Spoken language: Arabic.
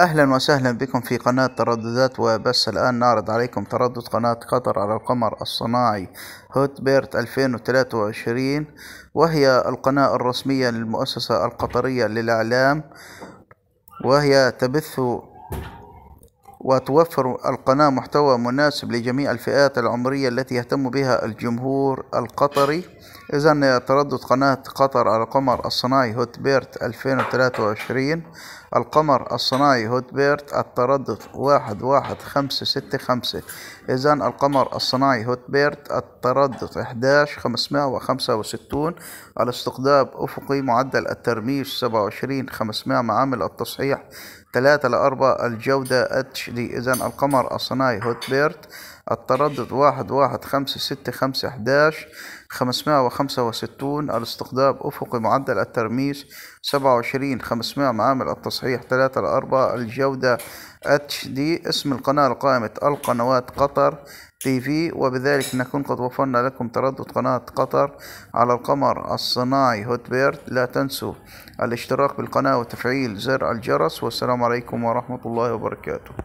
اهلا وسهلا بكم في قناة ترددات وبس الان نعرض عليكم تردد قناة قطر على القمر الصناعي هوت بيرت 2023 وهي القناة الرسمية للمؤسسة القطرية للاعلام وهي تبث وتوفر القناة محتوى مناسب لجميع الفئات العمرية التي يهتم بها الجمهور القطري إذا تردد قناة قطر على القمر الصناعي هوت بيرت 2023 القمر الصناعي هوت بيرت التردد واحد واحد خمسة ستة خمسة إذا القمر الصناعي هوت بيرت التردد إحداش خمسمائة وخمسة وستون الاستقطاب أفقي معدل الترميش سبعة وعشرين خمسمائة معامل التصحيح ثلاثة لأربعة الجودة اتش دي إذا القمر الصناعي هوت بيرت التردد واحد واحد خمسة ستة خمسة إحداش 565 الاستخدام أفقي معدل الترميز 27 500 معامل التصحيح 3 ل 4 الجودة اتش دي اسم القناة لقائمة القنوات قطر تي في وبذلك نكون قد وفرنا لكم تردد قناة قطر على القمر الصناعي هوت بيرد لا تنسوا الاشتراك بالقناة وتفعيل زر الجرس والسلام عليكم ورحمة الله وبركاته